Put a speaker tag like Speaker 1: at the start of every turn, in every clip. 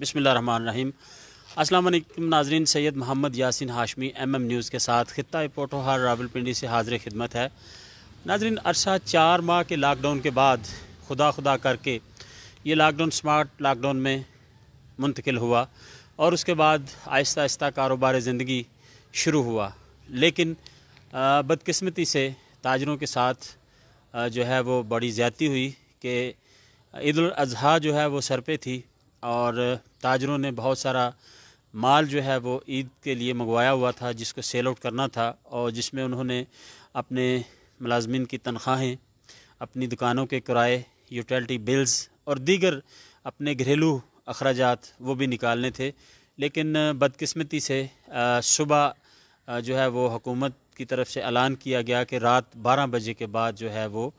Speaker 1: बसमिल्ल रहीम Aslam Nazreen Syed Mohammad Yasin Hashmi M M news के साथ ख़त्ता पोटोहार रावलपिंडी से हाजिर खिदमत है नाजरीन अरसा चार माह के लॉकडाउन के बाद खुदा खुदा करके ये लॉकडाउन स्मार्ट लॉकडाउन में मुंतकिल हुआ और उसके बाद आहिस्ता आहिस्ता कारोबार ज़िंदगी शुरू हुआ लेकिन बदकस्मती से ताजरों के साथ जो है वो बड़ी ज़्यादती हुई कि ईद अजहा जो है वो सर पे थी और ताजरों ने बहुत सारा माल जो है वो ईद के लिए मंगवाया हुआ था जिसको सेल आउट करना था और जिसमें उन्होंने अपने मुलाजमीन की तनख्वाहें अपनी दुकानों के किराए यूटिलिटी बिल्स और दीगर अपने घरेलू अखराज वो भी निकालने थे लेकिन बदकिस्मती से सुबह जो है वो हुकूमत की तरफ से ऐलान किया गया कि रात 12 बजे के बाद जो है वो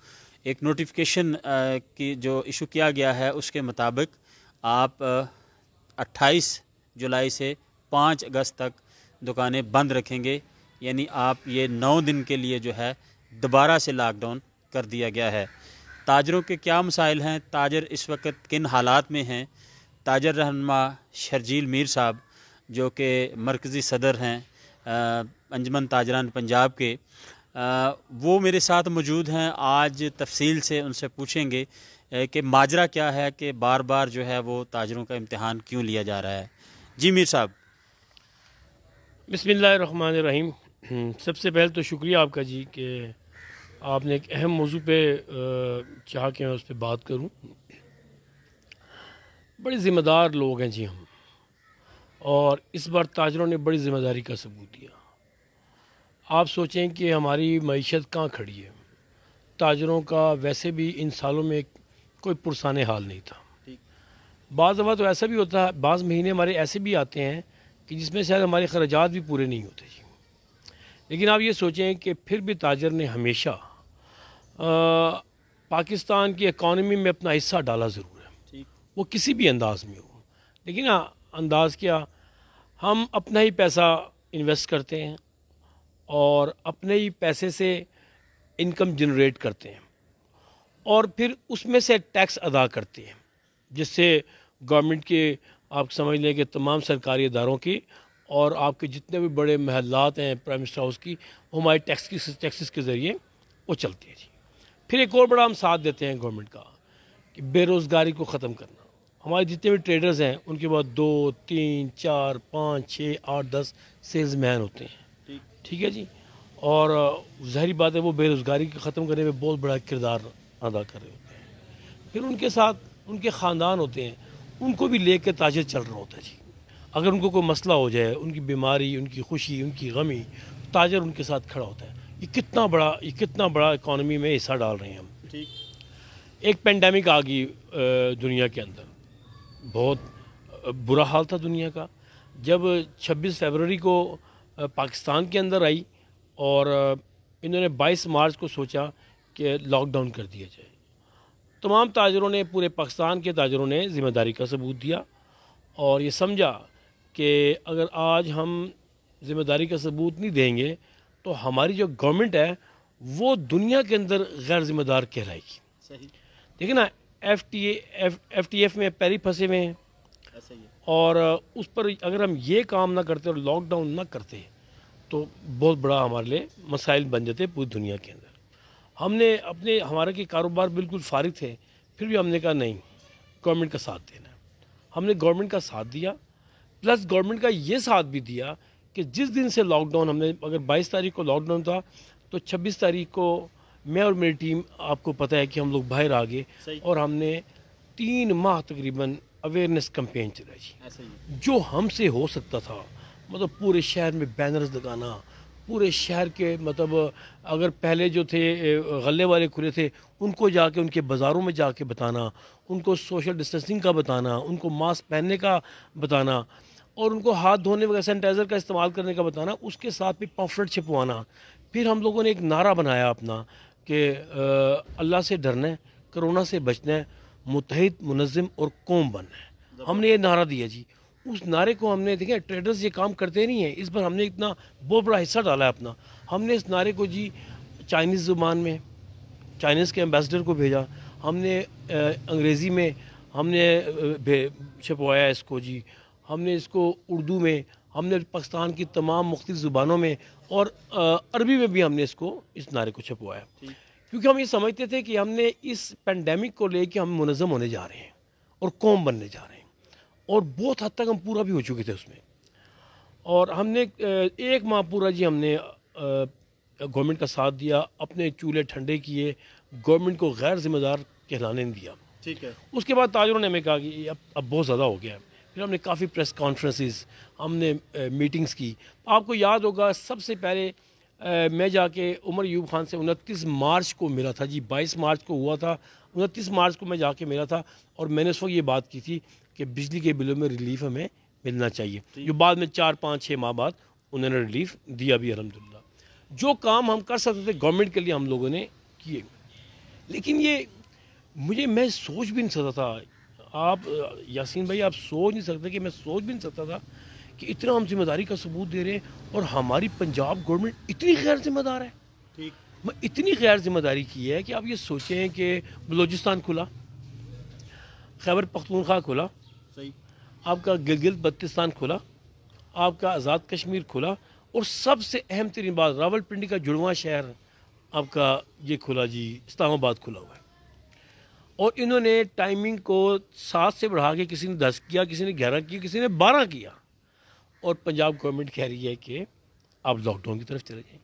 Speaker 1: एक नोटिफिकेशन की जो इशू किया गया है उसके मुताबिक आप 28 जुलाई से 5 अगस्त तक दुकानें बंद रखेंगे यानी आप ये नौ दिन के लिए जो है दोबारा से लॉकडाउन कर दिया गया है ताजरों के क्या मसाइल हैं ताजर इस वक्त किन हालात में हैं ताजर रहनमा शर्जील मीर साहब जो कि मरकज़ी सदर हैं अंजमन ताजरान पंजाब के आ, वो मेरे साथ मौजूद हैं आज तफसील से उनसे पूछेंगे कि माजरा क्या है कि बार बार जो है वो ताजरों का
Speaker 2: इम्तहान क्यों लिया जा रहा है जी मीर साहब बसमीम हम्म, सबसे पहले तो शुक्रिया आपका जी कि आपने एक अहम मौजू पे चाह के मैं उस पर बात करूं बड़े ज़िम्मेदार लोग हैं जी हम और इस बार ताजरों ने बड़ी ज़िम्मेदारी का सबूत दिया आप सोचें कि हमारी मीशत कहाँ खड़ी है ताजरों का वैसे भी इन सालों में एक कोई पुरसान हाल नहीं था बाज़ दफ़ा तो ऐसा भी होता है बाज़ महीने हमारे ऐसे भी आते हैं कि जिसमें शायद हमारे खराजात भी पूरे नहीं होते जी लेकिन आप ये सोचें कि फिर भी ताजर ने हमेशा आ, पाकिस्तान की इकानमी में अपना हिस्सा डाला ज़रूर है वो किसी भी अंदाज में हो लेकिन हाँ अंदाज क्या हम अपना ही पैसा इन्वेस्ट करते हैं और अपने ही पैसे से इनकम जनरेट करते हैं और फिर उसमें से टैक्स अदा करती है जिससे गवर्नमेंट के आप समझ लें कि तमाम सरकारी इदारों की और आपके जितने भी बड़े महलात हैं प्राइम मिनिस्टर हाउस की वो हमारे टैक्स की टैक्सेस के ज़रिए वो चलती है जी फिर एक और बड़ा हम साथ देते हैं गवर्नमेंट का कि बेरोज़गारी को ख़त्म करना हमारे जितने भी ट्रेडर्स हैं उनके पास दो तीन चार पाँच छः आठ दस सेल्स मैन होते हैं ठीक है जी और जहरी बात है वो बेरोज़गारी को ख़त्म करने में बहुत बड़ा किरदार अदा कर रहे होते हैं फिर उनके साथ उनके ख़ानदान होते हैं उनको भी ले कर ताजर चल रहा होता है जी अगर उनको कोई मसला हो जाए उनकी बीमारी उनकी खुशी उनकी गमी ताजर उनके साथ खड़ा होता है ये कितना बड़ा ये कितना बड़ा इकानमी में हिस्सा डाल रहे हैं हम ठीक एक पेंडेमिक आ गई दुनिया के अंदर बहुत बुरा हाल था दुनिया का जब 26 फरवरी को पाकिस्तान के अंदर आई और इन्होंने 22 मार्च को सोचा कि लॉकडाउन कर दिया जाए तमाम ताजरों ने पूरे पाकिस्तान के ताजरों ने ज़िम्मेदारी का सबूत दिया और ये समझा कि अगर आज हम ज़िम्मेदारी का सबूत नहीं देंगे तो हमारी जो गवर्नमेंट है वो दुनिया के अंदर गैर जिम्मेदार कहलाएगी देखिए ना F T F F T F में पैरी फंसे हुए हैं हाँ, और उस पर अगर हम ये काम ना करते और लॉकडाउन ना करते तो बहुत बड़ा हमारे लिए मसाइल बन जाते पूरी दुनिया के अंदर हमने अपने हमारे के कारोबार बिल्कुल फारिग थे फिर भी हमने कहा नहीं गवर्नमेंट का साथ देना हमने गवर्नमेंट का साथ दिया प्लस गवर्नमेंट का ये साथ भी दिया कि जिस दिन से लॉकडाउन हमने अगर 22 तारीख को लॉकडाउन था तो 26 तारीख को मैं और मेरी टीम आपको पता है कि हम लोग बाहर आ गए और हमने तीन माह तकरीबन अवेयरनेस कम्पेन चलाई जो हमसे हो सकता था मतलब पूरे शहर में बैनर्स लगाना पूरे शहर के मतलब अगर पहले जो थे गले वाले खुले थे उनको जाके उनके बाज़ारों में जाके बताना उनको सोशल डिस्टेंसिंग का बताना उनको मास्क पहनने का बताना और उनको हाथ धोने वगैरह सैनिटाइज़र का इस्तेमाल करने का बताना उसके साथ भी पम्फलेट छिपवाना फिर हम लोगों ने एक नारा बनाया अपना कि अल्लाह से डरना है करोना से बचना है मुतहद मुनज़म और कौम बनना है हमने ये नारा दिया जी उस नारे को हमने देखें ट्रेडर्स ये काम करते नहीं हैं इस पर हमने इतना बहुत बड़ा हिस्सा डाला है अपना हमने इस नारे को जी चाइनीज़ ज़ुबान में चाइनीज़ के एम्बेसडर को भेजा हमने अंग्रेज़ी में हमने छपवाया इसको जी हमने इसको उर्दू में हमने पाकिस्तान की तमाम मुख्तु ज़ुबानों में और अरबी में भी हमने इसको इस नारे को छपवाया क्योंकि हम ये समझते थे कि हमने इस पेंडेमिक को लेकर हम मुनज़म होने जा रहे हैं और कौम बनने जा रहे हैं और बहुत हद तक हम पूरा भी हो चुके थे उसमें और हमने एक माह पूरा जी हमने गवर्नमेंट का साथ दिया अपने चूल्हे ठंडे किए गवर्नमेंट को गैर जिम्मेदार कहलाने नहीं दिया ठीक है उसके बाद ताजरों ने हमें कहा कि अब अब बहुत ज़्यादा हो गया है फिर हमने काफ़ी प्रेस कॉन्फ्रेंसिस हमने मीटिंग्स की आपको याद होगा सबसे पहले मैं जाके उमर यूब खान से उनतीस मार्च को मिला था जी बाईस मार्च को हुआ था उनतीस मार्च को मैं जाके मिला था और मैंने उस वक्त ये बात की थी कि बिजली के बिलों में रिलीफ हमें मिलना चाहिए जो बाद में चार पाँच छः माह बाद उन्होंने रिलीफ दिया भी अलहमदिल्ला जो काम हम कर सकते थे गवर्नमेंट के लिए हम लोगों ने किए लेकिन ये मुझे मैं सोच भी नहीं सकता था आप यासीन भाई आप सोच नहीं सकते कि मैं सोच भी नहीं सकता था कि इतना हम जिम्मेदारी का सबूत दे रहे हैं और हमारी पंजाब गवर्नमेंट इतनी गैर जिम्मेदार है ठीक मैं इतनी गैर जिम्मेदारी की है कि आप ये सोचें कि बलोचिस्तान खुला खैबर पख्तूनख्वा खुला आपका गिलगित बत्तीस्तान खुला आपका आज़ाद कश्मीर खुला और सबसे अहम तरीन बात रावलपिंडी का जुड़वा शहर आपका ये खुला जी इस्लामाबाद खुला हुआ है और इन्होंने टाइमिंग को सात से बढ़ा के किसी ने दस किया किसी ने ग्यारह किया किसी ने बारह किया और पंजाब गवर्नमेंट कह रही है कि आप लॉकडाउन की तरफ चले जाएं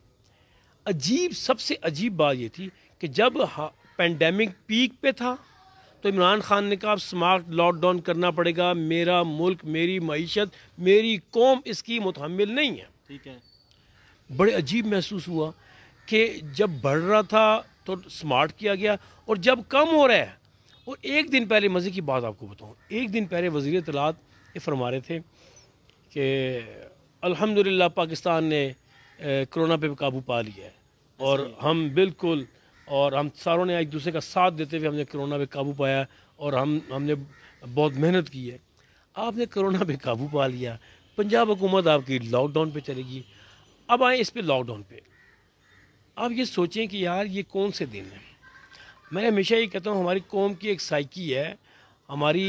Speaker 2: अजीब सबसे अजीब बात ये थी कि जब पेंडेमिक पीक पे था तो इमरान खान ने कहा अब स्मार्ट लॉकडाउन करना पड़ेगा मेरा मुल्क मेरी मीशत मेरी कौम इसकी मुतमिल नहीं है ठीक है बड़े अजीब महसूस हुआ कि जब बढ़ रहा था तो स्मार्ट किया गया और जब कम हो रहा है और एक दिन पहले मज़े की बात आपको बताऊँ एक दिन पहले वजीर तलात ये फरमा रहे थे कि अलहमदिल्ला पाकिस्तान ने कोरोना पर काबू पा लिया है अच्छा और हम बिल्कुल और हम सारों ने एक दूसरे का साथ देते हुए हमने कोरोना पे काबू पाया और हम हमने बहुत मेहनत की है आपने कोरोना पे काबू पा लिया पंजाब हुकूमत आपकी लॉकडाउन पे चलेगी अब आए इस पर लॉकडाउन पे आप ये सोचें कि यार ये कौन से दिन हैं मैं हमेशा ये कहता हूँ हमारी कौम की एक साइकी है हमारी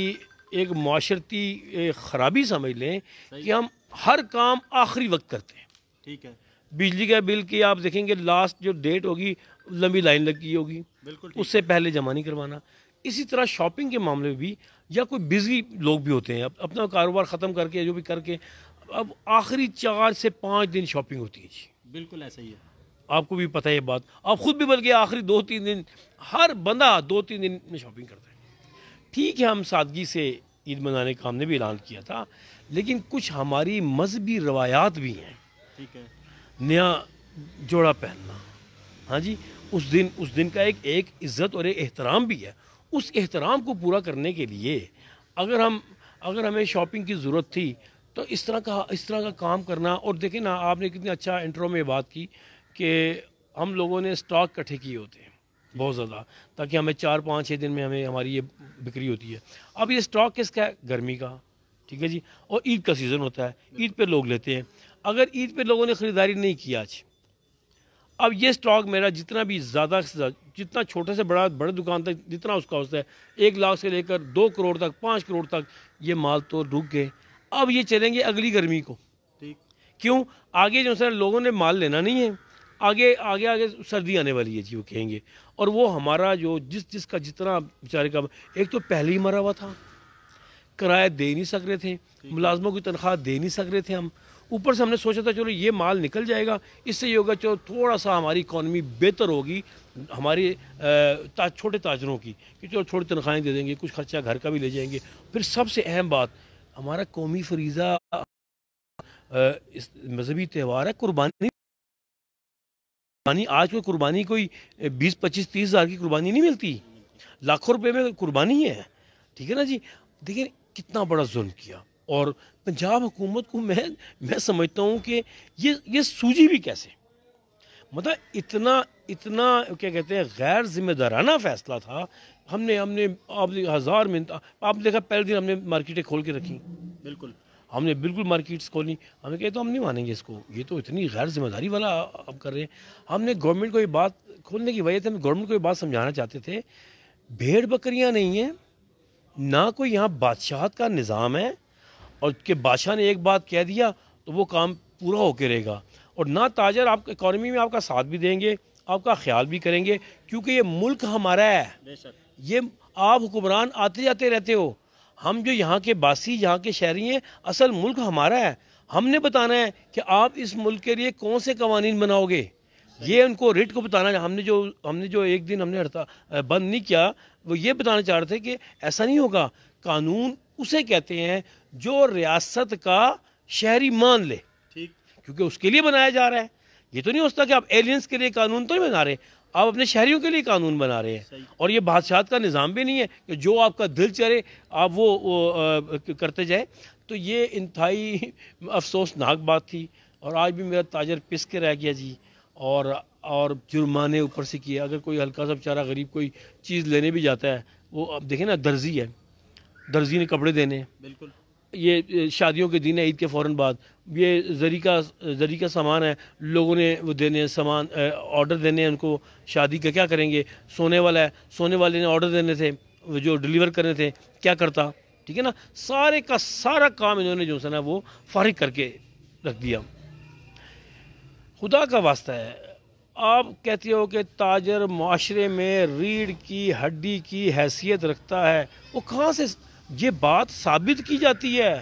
Speaker 2: एक माशरती ख़राबी समझ लें कि हम हर काम आखिरी वक्त करते हैं ठीक है बिजली का बिल की आप देखेंगे लास्ट जो डेट होगी लंबी लाइन लगी होगी उससे पहले जमा नहीं करवाना इसी तरह शॉपिंग के मामले में भी या कोई बिजी लोग भी होते हैं अब अपना कारोबार ख़त्म करके जो भी करके अब आखिरी चार से पाँच दिन शॉपिंग होती है जी
Speaker 1: बिल्कुल ऐसा ही है
Speaker 2: आपको भी पता है ये बात आप खुद भी बल्कि आखिरी दो तीन दिन हर बंदा दो तीन दिन में शॉपिंग करता है ठीक है हम सादगी से ईद मनाने का हमने भी ऐलान किया था लेकिन कुछ हमारी मजहबी रवायात भी हैं ठीक है नया जोड़ा पहनना हाँ जी उस दिन उस दिन का एक एक इज़्ज़त और एक एहतराम भी है उस एहतराम को पूरा करने के लिए अगर हम अगर हमें शॉपिंग की ज़रूरत थी तो इस तरह का इस तरह का काम करना और देखें ना आपने कितनी अच्छा इंटरव्यू में बात की कि हम लोगों ने स्टॉक इकट्ठे किए होते हैं बहुत ज़्यादा ताकि हमें चार पाँच छः दिन में हमें हमारी ये बिक्री होती है अब ये स्टॉक किसका है गर्मी का ठीक है जी और ईद का सीज़न होता है ईद पर लोग लेते हैं अगर ईद पे लोगों ने ख़रीदारी नहीं किया आज अब ये स्टॉक मेरा जितना भी ज़्यादा से ज़्यादा जितना छोटे से बड़ा बड़े दुकान तक जितना उसका होता है एक लाख से लेकर दो करोड़ तक पाँच करोड़ तक ये माल तो रुक गए अब ये चलेंगे अगली गर्मी को ठीक क्यों आगे जो सर लोगों ने माल लेना नहीं है आगे आगे आगे सर्दी आने वाली है जी वो कहेंगे और वो हमारा जो जिस जिसका जितना बेचारे का एक तो पहले ही मरा हुआ था किराया दे नहीं सक रहे थे मुलाजमों की तनख्वाह दे नहीं सक रहे थे हम ऊपर से हमने सोचा था चलो ये माल निकल जाएगा इससे ये होगा चलो थोड़ा सा हमारी इकॉनमी बेहतर होगी हमारे ता, छोटे ताजरों की कि चलो थोड़ी तनख्वाहें दे देंगे कुछ खर्चा घर का भी ले जाएंगे फिर सबसे अहम बात हमारा कौमी फरीज़ा मजहबी त्यौहार है कुर्बानी कुर्बानी आज कोई कुर्बानी कोई बीस पच्चीस तीस हज़ार की कुर्बानी नहीं मिलती लाखों रुपये में कुर्बानी है ठीक है ना जी देखिए कितना बड़ा जुल्म किया और पंजाब हुकूमत को मैं मैं समझता हूँ कि ये ये सूझी भी कैसे मतलब इतना इतना क्या कहते हैं गैर जिम्मेदाराना फैसला था हमने हमने आप हज़ार में आपने देखा पहले दिन हमने मार्केटें खोल के रखी बिल्कुल हमने बिल्कुल मार्केट्स खोली हमें कहे तो हम नहीं मानेंगे इसको ये तो इतनी गैर जिम्मेदारी वाला आप कर रहे हैं हमने गवर्नमेंट को ये बात खोलने की वजह से हम गवर्नमेंट को ये बात समझाना चाहते थे भेड़ बकरियाँ नहीं हैं ना कोई यहाँ बादशाहत का निज़ाम है और के बादशाह ने एक बात कह दिया तो वो काम पूरा होके रहेगा और ना ताजर आप इकॉनमी में आपका साथ भी देंगे आपका ख्याल भी करेंगे क्योंकि ये मुल्क हमारा है ये आप हुक्मरान आते जाते रहते हो हम जो यहाँ के बासी यहाँ के शहरी हैं असल मुल्क हमारा है हमने बताना है कि आप इस मुल्क के लिए कौन से कवानी बनाओगे ये उनको रिट को बताना है हमने जो हमने जो एक दिन हमने बंद नहीं किया वो ये बताना चाह रहे थे कि ऐसा नहीं होगा कानून उसे कहते हैं जो रियासत का शहरी मान ले ठीक क्योंकि उसके लिए बनाया जा रहा है ये तो नहीं हो सकता कि आप एलियंस के लिए कानून तो नहीं बना रहे आप अपने शहरियों के लिए कानून बना रहे हैं और ये बादशाह का निज़ाम भी नहीं है कि जो आपका दिल चले आप वो, वो आ, करते जाए तो ये इंतहाई अफसोसनाक बात थी और आज भी मेरा ताजर पिस के रह गया जी और और जुर्माने ऊपर से किए अगर कोई हल्का सा बेचारा गरीब कोई चीज़ लेने भी जाता है वो अब देखें ना दर्जी है दर्जी ने कपड़े देने बिल्कुल ये शादियों के दिन है ईद के फ़ौर बाद ये जरी का जरी का सामान है लोगों ने वो देने सामान ऑर्डर देने हैं उनको शादी का क्या करेंगे सोने वाला है सोने वाले ने ऑर्डर देने थे जो डिलीवर करने थे क्या करता ठीक है ना सारे का सारा काम इन्होंने जो है ना वो फारिग करके रख दिया खुदा का वास्ता है आप कहते हो कि ताजर माशरे में रीढ़ की हड्डी की हैसियत रखता है वो कहाँ से ये बात साबित की जाती है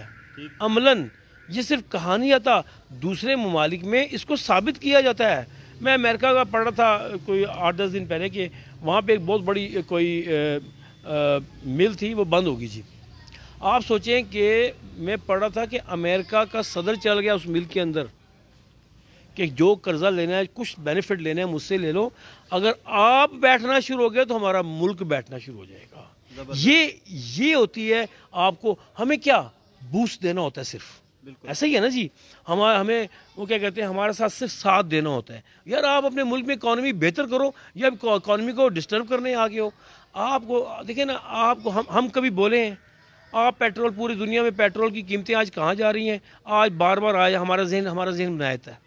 Speaker 2: अमलन ये सिर्फ कहानियाँ था दूसरे ममालिक में इसको साबित किया जाता है मैं अमेरिका का पढ़ रहा था कोई आठ दस दिन पहले कि वहाँ पे एक बहुत बड़ी कोई ए, आ, मिल थी वो बंद होगी जी आप सोचें कि मैं पढ़ रहा था कि अमेरिका का सदर चल गया उस मिल के अंदर कि जो कर्ज़ा लेना है कुछ बेनिफिट लेना है मुझसे ले लो अगर आप बैठना शुरू हो गए तो हमारा मुल्क बैठना शुरू हो जाएगा ये ये होती है आपको हमें क्या बूस्ट देना होता है सिर्फ ऐसा ही है ना जी हमारा हमें वो क्या कहते हैं हमारे साथ सिर्फ साथ देना होता है यार आप अपने मुल्क में इकानमी बेहतर करो या इकानमी को डिस्टर्ब करने आगे हो आपको देखिए ना आपको हम हम कभी बोले हैं आप पेट्रोल पूरी दुनिया में पेट्रोल की कीमतें आज कहाँ जा रही हैं आज बार बार आया हमारा जहन हमारा जहन बनाया था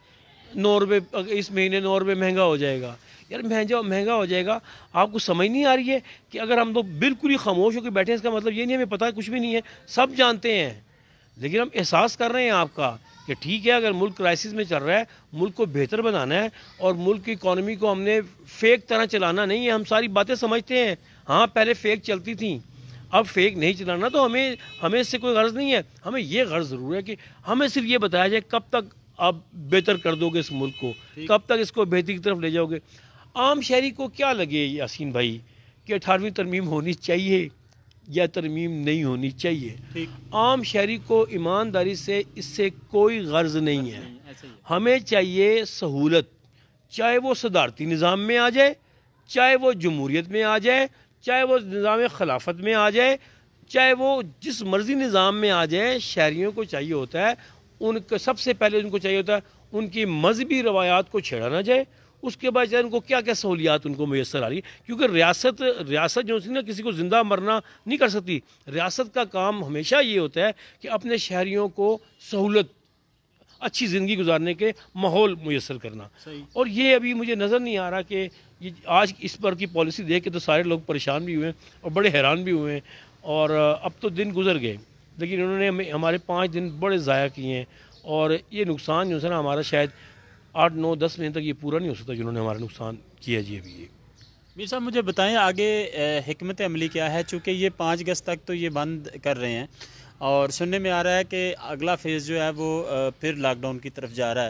Speaker 2: नौ रुपये इस महीने नौ रुपये महंगा हो जाएगा यार महंगा महंगा हो जाएगा आपको समझ नहीं आ रही है कि अगर हम लोग तो बिल्कुल ही खामोश होकर बैठे इसका मतलब ये नहीं हमें पता कुछ भी नहीं है सब जानते हैं लेकिन हम एहसास कर रहे हैं आपका कि ठीक है अगर मुल्क क्राइसिस में चल रहा है मुल्क को बेहतर बनाना है और मुल्क की इकॉनमी को हमने फेक तरह चलाना नहीं है हम सारी बातें समझते हैं हाँ पहले फेक चलती थी अब फेक नहीं चलाना तो हमें हमें इससे कोई गर्ज नहीं है हमें यह गर्ज ज़रूर है कि हमें सिर्फ ये बताया जाए कब तक आप बेहतर कर दोगे इस मुल्क को कब तक इसको बेहतरी की तरफ ले जाओगे आम शहरी को क्या लगे यासीन भाई कि अठारहवीं तरमीम होनी चाहिए या तरमीम नहीं होनी चाहिए आम शहरी को ईमानदारी से इससे कोई गर्ज नहीं है हमें चाहिए सहूलत चाहे वो सदारती निज़ाम में आ जाए चाहे वो जमहूरीत में आ जाए चाहे वो निज़ाम खिलाफत में आ जाए चाहे वो जिस मर्ज़ी निज़ाम में आ जाए शहरीों को चाहिए होता है उनका सबसे पहले उनको चाहिए होता है उनकी मजहबी रवायात को छेड़ा ना जाए उसके बाद उनको क्या क्या सहूलियात उनको मैसर आ रही क्योंकि रियासत रियासत जो है ना किसी को ज़िंदा मरना नहीं कर सकती रियासत का काम हमेशा ये होता है कि अपने शहरीों को सहूलत अच्छी ज़िंदगी गुजारने के माहौल मैसर करना और ये अभी मुझे नज़र नहीं आ रहा कि ये आज इस पर की पॉलिसी देख के तो सारे लोग परेशान भी हुए हैं और बड़े हैरान भी हुए हैं और अब तो दिन गुजर गए लेकिन उन्होंने हमारे पाँच दिन बड़े ज़ाया किए हैं और ये नुकसान जो है ना हमारा शायद आठ नौ दस महीने तक ये पूरा नहीं हो सकता जिन्होंने हमारा नुकसान किया जी अभी ये
Speaker 1: मीर साहब मुझे बताएं आगे हमत अमली क्या है चूँकि ये पाँच अगस्त तक तो ये बंद कर रहे हैं और सुनने में आ रहा है कि अगला फेज़ जो है वो फिर लॉकडाउन की तरफ जा रहा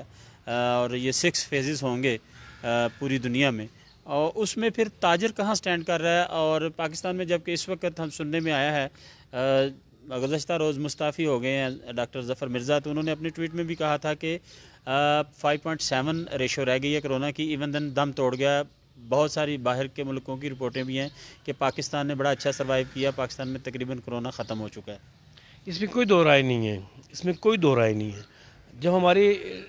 Speaker 1: है और ये सिक्स फेजेस होंगे पूरी दुनिया में और उसमें फिर ताजर कहाँ स्टैंड कर रहा है और पाकिस्तान में जबकि इस वक्त हम सुनने में आया है गुजशत रोज़ मुस्ताफ़ी हो गए हैं डॉक्टर जफ़र मिर्ज़ा तो उन्होंने अपने ट्वीट में भी कहा था कि फाइव पॉइंट सेवन रेशो रह गई है कोरोना की इवन दिन दम तोड़ गया बहुत सारी बाहर के मुल्कों की रिपोर्टें भी हैं कि पाकिस्तान ने बड़ा अच्छा सर्वाइव किया पाकिस्तान में तकरीबन कोरोना ख़त्म हो चुका है
Speaker 2: इसमें कोई दो राय नहीं है इसमें कोई दो राय नहीं है जब हमारे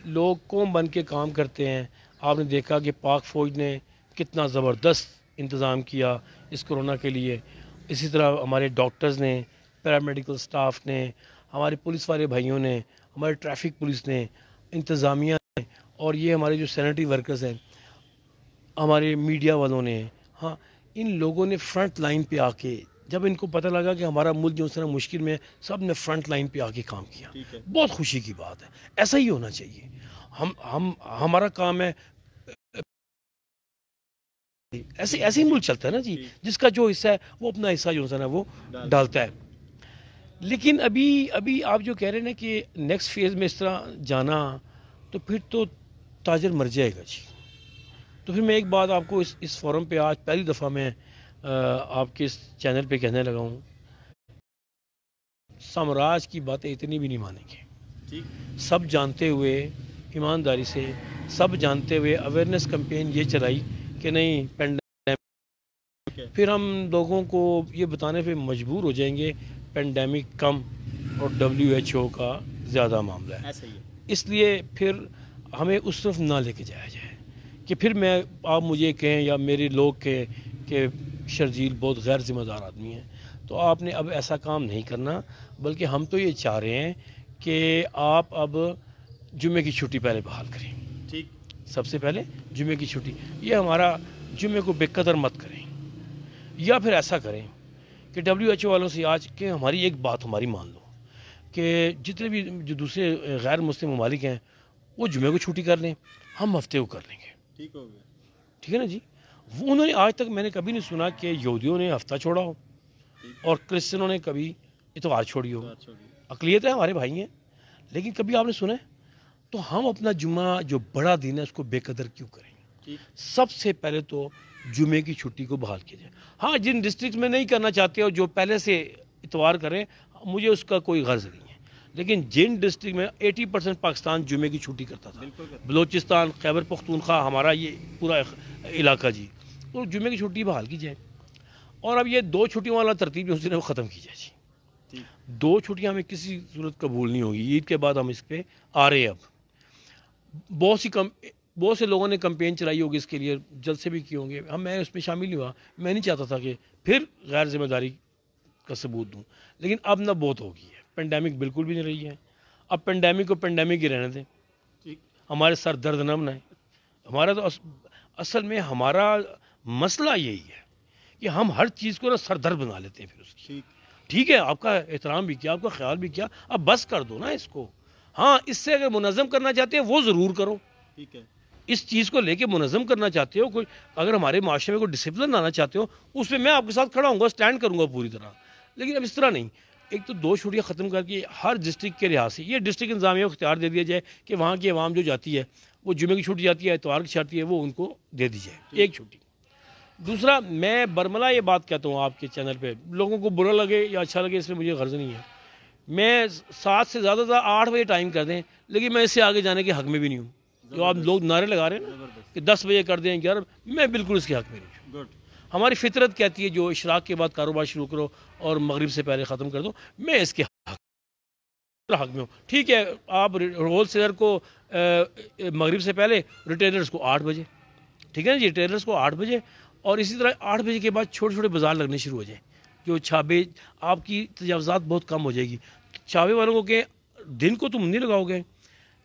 Speaker 2: लोग कौम बन के काम करते हैं आपने देखा कि पाक फ़ौज ने कितना ज़बरदस्त इंतज़ाम किया इस कोरोना के लिए इसी तरह हमारे डॉक्टर्स ने पैरामेडिकल स्टाफ ने हमारे पुलिस वाले भाइयों ने हमारे ट्रैफिक पुलिस ने इंतज़ामिया ने और ये हमारे जो सैनिटरी वर्कर्स हैं हमारे मीडिया वालों ने हाँ इन लोगों ने फ्रंट लाइन पे आके जब इनको पता लगा कि हमारा मुल्क जो है मुश्किल में है सब ने फ्रंट लाइन पे आके काम किया बहुत खुशी की बात है ऐसा ही होना चाहिए हम हम हमारा काम है ऐसे ऐसे ही मुल्क चलता है ना जी जिसका जो हिस्सा है वो अपना हिस्सा जो है ना वो डालता है लेकिन अभी अभी आप जो कह रहे हैं ना कि नेक्स्ट फेज़ में इस तरह जाना तो फिर तो ताजर मर जाएगा जी तो फिर मैं एक बात आपको इस इस फोरम पे आज पहली दफ़ा मैं आपके इस चैनल पे कहने लगा हूँ साम्राज्य की बातें इतनी भी नहीं मानेंगे ठीक सब जानते हुए ईमानदारी से सब जानते हुए अवेयरनेस कैंपेन ये चलाई कि नहीं पेंडेमिक फिर हम लोगों को ये बताने पे मजबूर हो जाएंगे पेंडेमिक कम और डब्ल्यू एच ओ का ज़्यादा मामला है इसलिए फिर हमें उस तरफ ना लेके जाया जाए कि फिर मैं आप मुझे कहें या मेरे लोग कहें कि शर्जील बहुत गैर जिम्मेदार आदमी है तो आपने अब ऐसा काम नहीं करना बल्कि हम तो ये चाह रहे हैं कि आप अब जुमे की छुट्टी पहले बहाल करें ठीक सबसे पहले जुमे की छुट्टी ये हमारा जुमे को बेकदर मत करें या फिर ऐसा करें कि डब्ल्यू एच ओ वालों से आज के हमारी एक बात हमारी मान लो कि जितने भी जो दूसरे गैर मुस्लिम ममालिक हैं वो जुमे को छुट्टी कर लें हम हफ्ते को कर
Speaker 1: लेंगे ठीक हो गया
Speaker 2: ठीक है ना जी वो उन्होंने आज तक मैंने कभी नहीं सुना कि यहूदियों ने हफ्ता छोड़ा हो और क्रिश्चनों ने कभी इतवार छोड़ी हो अकलीत है हमारे भाई हैं लेकिन कभी आपने सुना है तो हम अपना जुम्मा जो बड़ा दिन है उसको बेकदर क्यों करेंगे सबसे पहले तो जुमे की छुट्टी को बहाल किया जाए हाँ जिन डिस्ट्रिक्ट में नहीं करना चाहते और जो पहले से इतवार करें मुझे उसका कोई गर्ज नहीं है लेकिन जिन डिस्ट्रिक्ट में 80 परसेंट पाकिस्तान जुमे की छुट्टी करता था बलोचिस्तान खैबर पख्तूनख्वा हमारा ये पूरा इलाका जी तो जुमे की छुट्टी बहाल की जाए और अब ये दो छुट्टियों वाला तरतीब जो उसने वो ख़त्म की जाए जी दो छुट्टियाँ हमें किसी सूरत कबूल नहीं होगी ईद के बाद हम इस पर आ रहे हैं अब बहुत सी कम बहुत से लोगों ने कंपेन चलाई होगी इसके लिए जलसे भी किए होंगे हम मैं उसमें शामिल नहीं हुआ मैं नहीं चाहता था कि फिर गैर जिम्मेदारी का सबूत दूँ लेकिन अब ना बहुत होगी है पेंडेमिक बिल्कुल भी नहीं रही है अब पेंडेमिक को पेंडेमिक ही रहने दें ठीक हमारे सर दर्द न बनाए हमारा तो अस, असल में हमारा मसला यही है कि हम हर चीज़ को ना सर दर्द बना लेते हैं फिर उसकी ठीक ठीक है आपका एहतराम भी किया आपका ख्याल भी किया अब बस कर दो ना इसको हाँ इससे अगर मुनज़म करना चाहते हैं वो ज़रूर करो ठीक है इस चीज़ को लेके मुनज़म करना चाहते हो कोई अगर हमारे माशरे में कोई डिसिप्लिन लाना चाहते हो उस पर मैं आपके साथ खड़ा हूँ स्टैंड करूँगा पूरी तरह लेकिन अब इस तरह नहीं एक तो दो छुट्टियाँ ख़त्म करके हर डिस्ट्रिक्ट के लिहाज से ये डिस्ट्रिक्ट इंतजामिया को इख्तियार दे दिया जाए कि वहाँ की आवाम जो जाती है वो जुमे की छुट्टी जाती है एतवार की जाती है वो उनको दे दी जाए एक छुट्टी दूसरा मैं बर्मला ये बात कहता हूँ आपके चैनल पर लोगों को बुरा लगे या अच्छा लगे इसमें मुझे गर्ज नहीं है मैं सात से ज़्यादा से आठ बजे टाइम कर दें लेकिन मैं इससे आगे जाने के हक में भी नहीं हूँ जो आप लोग नारे लगा रहे हैं कि दस बजे कर दें ग्यारह मैं बिल्कुल इसके हक में नहीं हमारी फितरत कहती है जो इशराक के बाद कारोबार शुरू करो और मगरब से पहले ख़त्म कर दो मैं इसके हक हक में हूँ ठीक है आप होल सेलर को मगरब से पहले रिटेलर्स को आठ बजे ठीक है ना जी रिटेलर्स को आठ बजे और इसी तरह आठ बजे के बाद छोटे छोटे बाजार लगने शुरू हो जाएँ जो छाबे आपकी तजावज़ात बहुत कम हो जाएगी छाबे वालों को कहें दिन को तुम नहीं लगाओगे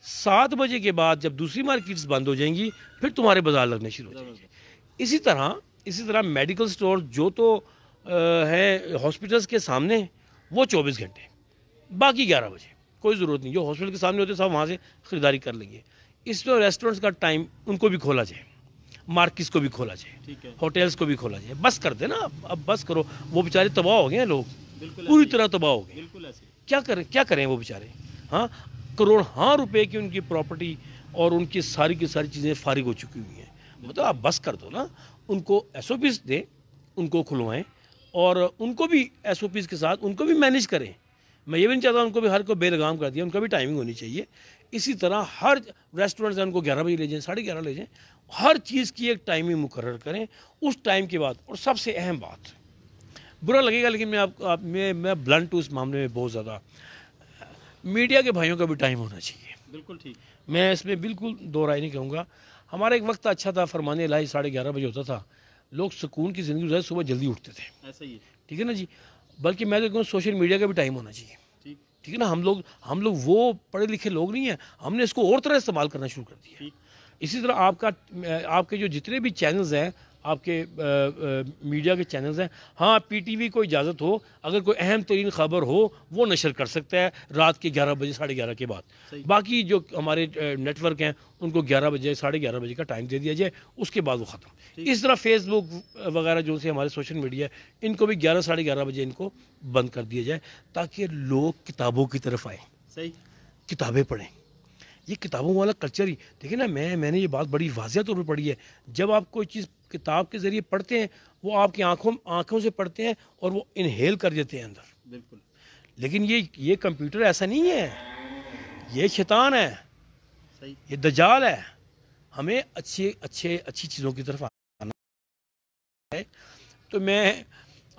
Speaker 2: सात बजे के बाद जब दूसरी मार्केट्स बंद हो जाएंगी फिर तुम्हारे बाजार लगने शुरू हो जाएंगे इसी तरह इसी तरह मेडिकल स्टोर जो तो हैं हॉस्पिटल्स के सामने वो चौबीस घंटे बाकी ग्यारह बजे कोई ज़रूरत नहीं जो हॉस्पिटल के सामने होते सब वहाँ से ख़रीदारी कर लेंगे इस इसमें रेस्टोरेंट्स का टाइम उनको भी खोला जाए मार्किट्स को भी खोला जाए होटल्स को भी खोला जाए बस कर देना अब अब बस करो वो बेचारे तबाह हो गए हैं लोग पूरी तरह तबाह हो गए क्या करें क्या करें वो बेचारे हाँ करोड़ हाँ रुपए की उनकी प्रॉपर्टी और उनकी सारी की सारी चीज़ें फारिग हो चुकी हुई हैं मतलब आप बस कर दो ना उनको एस ओ पीज दें उनको खुलवाएं और उनको भी एस ओ पीज के साथ उनको भी मैनेज करें मैं ये भी नहीं चाहता उनको भी हर को बेलगाम कर दिया उनका भी टाइमिंग होनी चाहिए इसी तरह हर रेस्टोरेंट से उनको ग्यारह बजे ले जाएँ साढ़े ग्यारह ले जाएँ हर चीज़ की एक टाइमिंग मुकर करें उस टाइम के बाद और सबसे अहम बात बुरा लगेगा लेकिन मैं आप, आप मैं मैं ब्लंट हूँ इस मामले में बहुत ज़्यादा मीडिया के भाइयों का भी टाइम होना चाहिए बिल्कुल ठीक मैं इसमें बिल्कुल दो राय नहीं कहूँगा हमारा एक वक्त अच्छा था फरमाने इलाही साढ़े ग्यारह बजे होता था लोग सुकून की ज़िंदगी गुजार सुबह जल्दी उठते थे ऐसा ही ठीक है ना जी बल्कि मैं तो कहूँ सोशल मीडिया का भी टाइम होना चाहिए ठीक है ना हम लोग हम लोग वो पढ़े लिखे लोग नहीं हैं हमने इसको और तरह इस्तेमाल करना शुरू कर दिया इसी तरह आपका आपके जो जितने भी चैनल्स हैं आपके आ, आ, मीडिया के चैनल्स हैं हाँ पीटीवी को इजाज़त हो अगर कोई अहम तरीन खबर हो वो नशर कर सकता है रात के ग्यारह बजे साढ़े ग्यारह के बाद बाकी जो हमारे नेटवर्क हैं उनको ग्यारह बजे साढ़े ग्यारह बजे का टाइम दे दिया जाए उसके बाद वो ख़त्म इस तरह फेसबुक वगैरह जो से हमारे सोशल मीडिया है इनको भी ग्यारह साढ़े ग्यारह बजे इनको बंद कर दिया जाए ताकि लोग किताबों की तरफ आए सही किताबें पढ़ें ये किताबों वाला कल्चर ही देखिए ना मैं मैंने ये बात बड़ी वाजिया तौर पर पढ़ी है जब आप कोई चीज़ किताब के ज़रिए पढ़ते हैं वो आपकी आंखों आंखों से पढ़ते हैं और वो इनहेल कर देते हैं अंदर बिल्कुल लेकिन ये ये कंप्यूटर ऐसा नहीं है ये शैतान है सही ये दजाल है हमें अच्छे अच्छे अच्छी चीज़ों की तरफ आना है तो मैं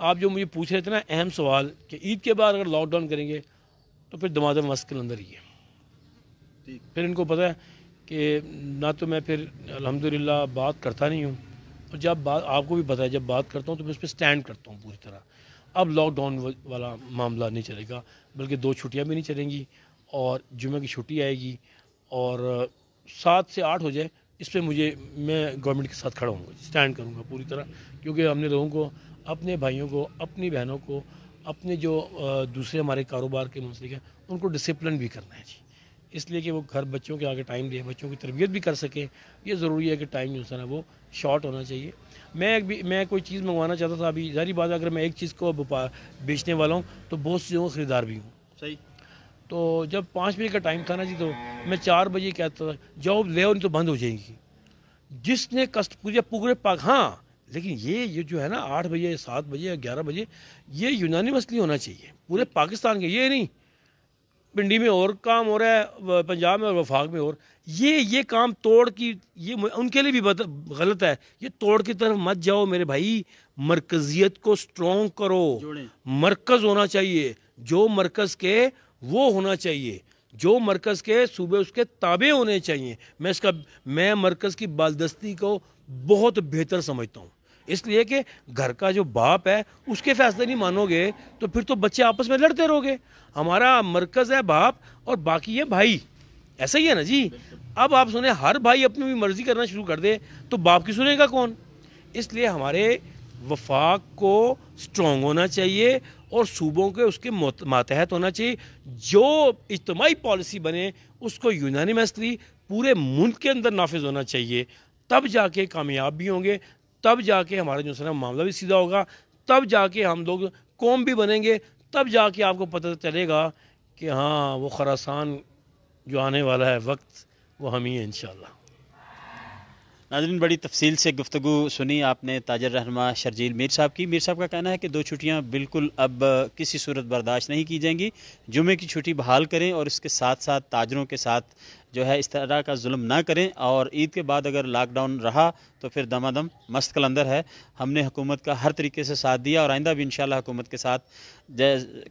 Speaker 2: आप जो मुझे पूछ रहे थे ना अहम सवाल कि ईद के बाद अगर लॉकडाउन करेंगे तो फिर दमादम मस्किल अंदर ही है फिर इनको पता है कि ना तो मैं फिर अलहमदिल्ला बात करता नहीं हूँ और जब बात आपको भी पता है जब बात करता हूँ तो मैं उस पर स्टैंड करता हूँ पूरी तरह अब लॉकडाउन वाला मामला नहीं चलेगा बल्कि दो छुट्टियाँ भी नहीं चलेंगी और जुमे की छुट्टी आएगी और सात से आठ हो जाए इस पर मुझे मैं गवर्नमेंट के साथ खड़ा हूँ स्टैंड करूँगा पूरी तरह क्योंकि हमने लोगों को अपने भाइयों को अपनी बहनों को अपने जो दूसरे हमारे कारोबार के मुंसलिक हैं उनको डिसिप्लिन भी करना है जी इसलिए कि वो घर बच्चों के आगे टाइम दे बच्चों की तरबियत भी कर सके ये ज़रूरी है कि टाइम जो है ना वो शॉर्ट होना चाहिए मैं भी मैं कोई चीज़ मंगवाना चाहता था अभी जारी बात अगर मैं एक चीज़ को बेचने वाला हूँ तो बहुत सी जगहों ख़रीदार भी हूँ सही तो जब पाँच बजे का टाइम था ना जी तो मैं चार बजे कहता था जॉब ले तो बंद हो जाएगी जिसने कस्ट पूरे पूरे पाक हाँ लेकिन ये ये जो है ना आठ बजे सात बजे या ग्यारह बजे ये यूनानी मसली होना चाहिए पूरे पाकिस्तान के ये नहीं पिंडी में और काम हो रहा है पंजाब में और वफाक में और ये ये काम तोड़ की ये उनके लिए भी गलत है ये तोड़ की तरफ मत जाओ मेरे भाई मरकजियत को स्ट्रॉन्ग करो मरकज़ होना चाहिए जो मरकज़ के वो होना चाहिए जो मरकज़ के सूबे उसके ताबे होने चाहिए मैं इसका मैं मरकज़ की बालदस्ती को बहुत बेहतर समझता हूँ इसलिए कि घर का जो बाप है उसके फैसले नहीं मानोगे तो फिर तो बच्चे आपस में लड़ते रहोगे हमारा मरकज़ है बाप और बाकी है भाई ऐसा ही है ना जी अब आप सुने हर भाई अपनी भी मर्ज़ी करना शुरू कर दे तो बाप की सुनेगा कौन इसलिए हमारे वफाक को स्ट्रॉन्ग होना चाहिए और सूबों के उसके मातहत होना चाहिए जो इज्तमाही पॉलिसी बने उसको यूनानिमसली पूरे मुल्क के अंदर नाफिज होना चाहिए तब जाके कामयाब भी होंगे तब जाके हमारा जो सर मामला भी सीधा होगा तब जाके हम लोग कौम भी बनेंगे तब जाके आपको पता चलेगा कि हाँ वो खरासान जो आने वाला है वक्त वो हम ही हैं इन
Speaker 1: नाजरीन बड़ी तफसील से गुफ्तु सुनी आपने ताजर रहनमा शर्जील मीर साहब की मीर साहब का कहना है कि दो छुट्टियां बिल्कुल अब किसी सूरत बर्दाश्त नहीं की जाएंगी जुमे की छुट्टी बहाल करें और इसके साथ साथ ताजरों के साथ जो है इस तरह का जुल्म ना करें और ईद के बाद अगर लॉकडाउन रहा तो फिर दमादम मस्त कलंदर है हमने हुकूमत का हर तरीके से साथ दिया और आइंदा भी इन हुकूमत के साथ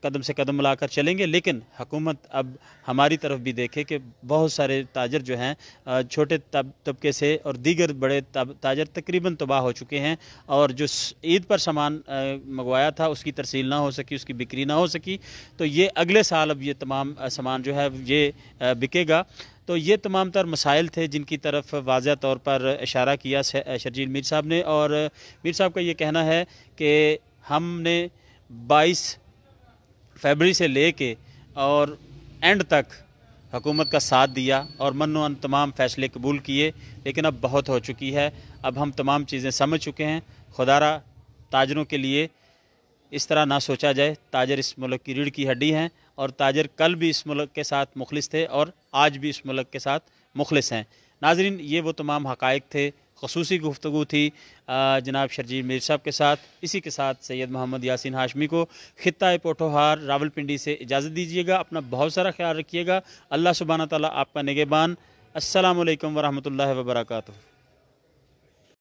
Speaker 1: कदम से कदम मिलाकर चलेंगे लेकिन हुकूमत अब हमारी तरफ भी देखे कि बहुत सारे ताजर जो हैं छोटे तब तबके से और दीगर बड़े तब ताजर तकरीबन तबाह हो चुके हैं और जो ईद पर सामान मंगवाया था उसकी तरसील ना हो सकी उसकी बिक्री ना हो सकी तो ये अगले साल अब ये तमाम सामान जो है ये बिकेगा तो ये तमाम तर मसाइल थे जिनकी तरफ वाज तौर पर इशारा किया शर्जील मीर साहब ने और मीर साहब का ये कहना है कि हमने बाईस फरवरी से ले के और एंड तक हुकूमत का साथ दिया और मनो तमाम फैसले कबूल किए लेकिन अब बहुत हो चुकी है अब हम तमाम चीज़ें समझ चुके हैं खुदारा ताजरों के लिए इस तरह ना सोचा जाए ताजर इस मुल्क की रीढ़ की हड्डी हैं और ताजर कल भी इस मुल्क के साथ मुखलिस थे और आज भी इस मुल्क के साथ मुखलिस हैं नाजरीन ये वो तमाम हकायक थे खसूस गुफ्तु थी जनाब शर्जी मीर साहब के साथ इसी के साथ सैयद मोहम्मद यासिन हाशमी को ख़त्ता पोठोहार रावलपिंडी से इजाज़त दीजिएगा अपना बहुत सारा ख्याल रखिएगा अल्लाह सुबहाना ताली आपका निगेबान असलकम वरहमल वर्का